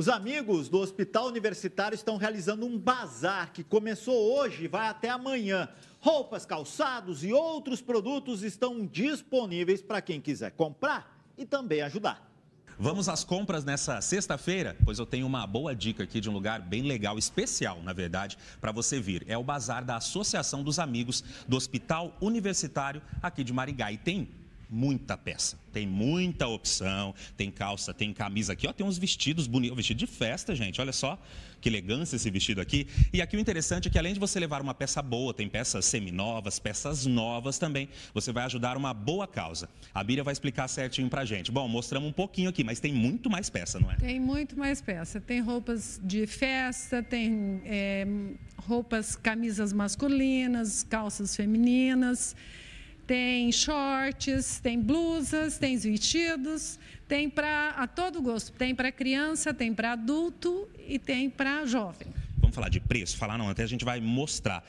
Os amigos do Hospital Universitário estão realizando um bazar que começou hoje e vai até amanhã. Roupas, calçados e outros produtos estão disponíveis para quem quiser comprar e também ajudar. Vamos às compras nessa sexta-feira? Pois eu tenho uma boa dica aqui de um lugar bem legal, especial, na verdade, para você vir. É o bazar da Associação dos Amigos do Hospital Universitário aqui de Marigá. E tem muita peça. Tem muita opção, tem calça, tem camisa aqui, ó, tem uns vestidos bonitos, vestido de festa, gente. Olha só que elegância esse vestido aqui. E aqui o interessante é que além de você levar uma peça boa, tem peças seminovas, peças novas também. Você vai ajudar uma boa causa. A Bíblia vai explicar certinho pra gente. Bom, mostramos um pouquinho aqui, mas tem muito mais peça, não é? Tem muito mais peça. Tem roupas de festa, tem é, roupas, camisas masculinas, calças femininas tem shorts, tem blusas, tem vestidos, tem para a todo gosto, tem para criança, tem para adulto e tem para jovem. Vamos falar de preço, falar não, até a gente vai mostrar.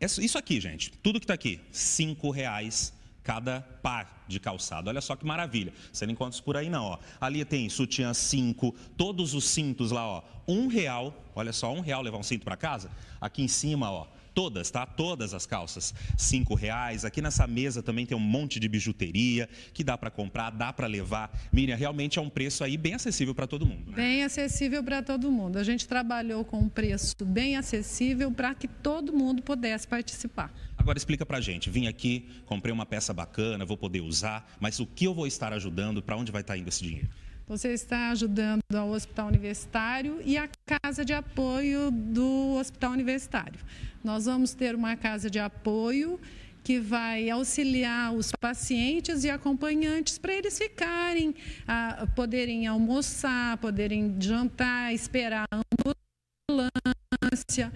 Isso aqui, gente, tudo que está aqui, cinco reais cada par de calçado. Olha só que maravilha. Você não encontra isso por aí não, ó. Ali tem sutiã 5, todos os cintos lá, ó. Um real, olha só, um real levar um cinto para casa. Aqui em cima, ó, Todas, tá? Todas as calças. Cinco reais. Aqui nessa mesa também tem um monte de bijuteria que dá para comprar, dá para levar. Miriam, realmente é um preço aí bem acessível para todo mundo. Né? Bem acessível para todo mundo. A gente trabalhou com um preço bem acessível para que todo mundo pudesse participar. Agora explica para gente, vim aqui, comprei uma peça bacana, vou poder usar, mas o que eu vou estar ajudando, para onde vai estar tá indo esse dinheiro? Você está ajudando ao Hospital Universitário e a Casa de Apoio do Hospital Universitário. Nós vamos ter uma casa de apoio que vai auxiliar os pacientes e acompanhantes para eles ficarem, a, ah, poderem almoçar, poderem jantar, esperar a ambulância,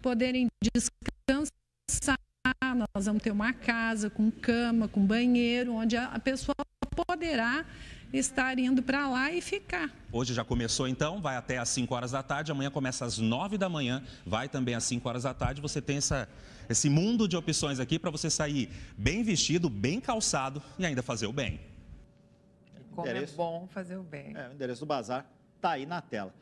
poderem descansar. Nós vamos ter uma casa com cama, com banheiro, onde a pessoa poderá estar indo para lá e ficar. Hoje já começou então, vai até às 5 horas da tarde, amanhã começa às 9 da manhã, vai também às 5 horas da tarde. Você tem essa, esse mundo de opções aqui para você sair bem vestido, bem calçado e ainda fazer o bem. Como é endereço, é bom fazer o bem. É, o endereço do bazar está aí na tela.